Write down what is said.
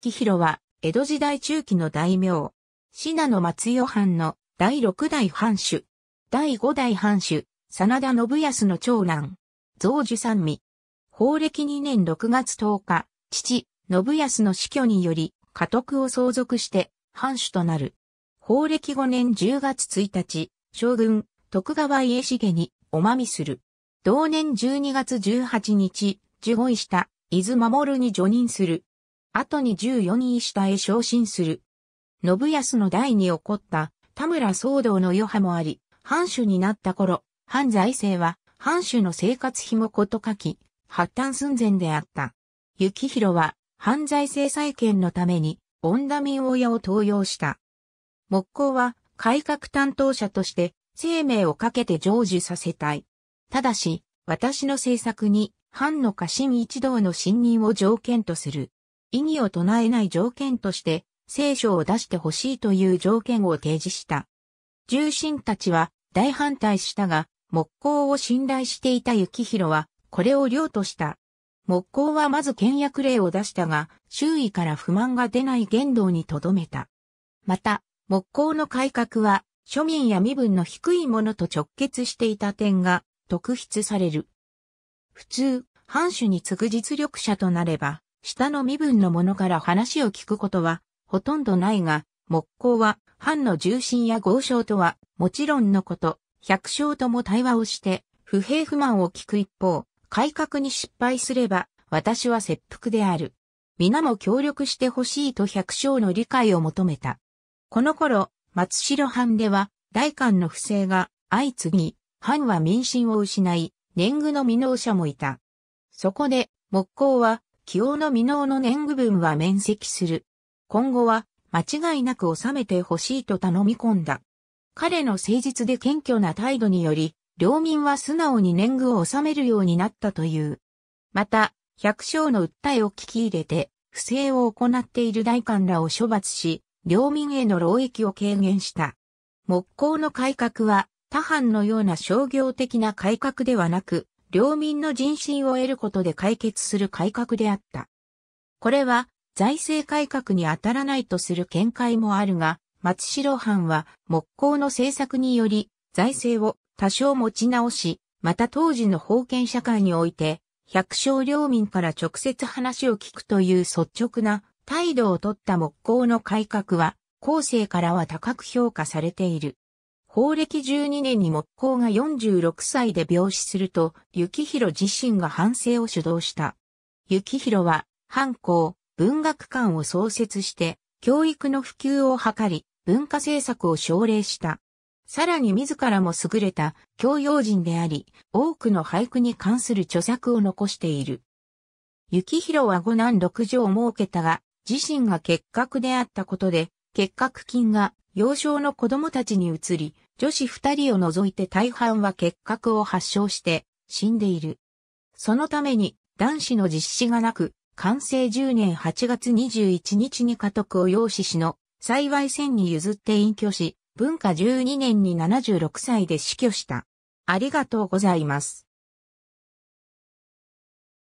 木広は、江戸時代中期の大名。信濃松代藩の第六代藩主。第五代藩主、真田信康の長男。増寿三味。法暦2年6月10日、父、信康の死去により、家督を相続して、藩主となる。法暦5年10月1日、将軍、徳川家重に、おまみする。同年12月18日、受護した、伊豆守に助任する。後に14位下へ昇進する。信康の代に起こった田村騒動の余波もあり、藩主になった頃、藩財政は藩主の生活費もことかき、発端寸前であった。幸宏は犯罪制裁権のために、恩田民親を登用した。木工は改革担当者として生命をかけて成就させたい。ただし、私の政策に、藩の家臣一同の信任を条件とする。異議を唱えない条件として、聖書を出してほしいという条件を提示した。重臣たちは大反対したが、木工を信頼していた幸宏は、これを了とした。木工はまず倹約令を出したが、周囲から不満が出ない言動にとどめた。また、木工の改革は、庶民や身分の低いものと直結していた点が、特筆される。普通、藩主に次ぐ実力者となれば、下の身分の者から話を聞くことは、ほとんどないが、木工は、藩の重臣や豪商とは、もちろんのこと、百姓とも対話をして、不平不満を聞く一方、改革に失敗すれば、私は切腹である。皆も協力してほしいと百姓の理解を求めた。この頃、松代藩では、大官の不正が相次ぎ、藩は民心を失い、年貢の未納者もいた。そこで、木工は、清の未納の年貢分は免責する。今後は間違いなく収めてほしいと頼み込んだ。彼の誠実で謙虚な態度により、領民は素直に年貢を納めるようになったという。また、百姓の訴えを聞き入れて、不正を行っている大官らを処罰し、領民への労役を軽減した。木工の改革は、他藩のような商業的な改革ではなく、領民の人心を得ることで解決する改革であった。これは財政改革に当たらないとする見解もあるが、松代藩は木工の政策により財政を多少持ち直し、また当時の封建社会において、百姓領民から直接話を聞くという率直な態度をとった木工の改革は、後世からは高く評価されている。法暦12年に木工が46歳で病死すると、幸宏自身が反省を主導した。幸宏は、藩校、文学館を創設して、教育の普及を図り、文化政策を奨励した。さらに自らも優れた教養人であり、多くの俳句に関する著作を残している。幸宏は五男六女を設けたが、自身が結核であったことで、結核菌が幼少の子供たちに移り、女子二人を除いて大半は結核を発症して死んでいる。そのために男子の実施がなく、完成10年8月21日に家督を養子しの幸い線に譲って隠居し、文化12年に76歳で死去した。ありがとうございます。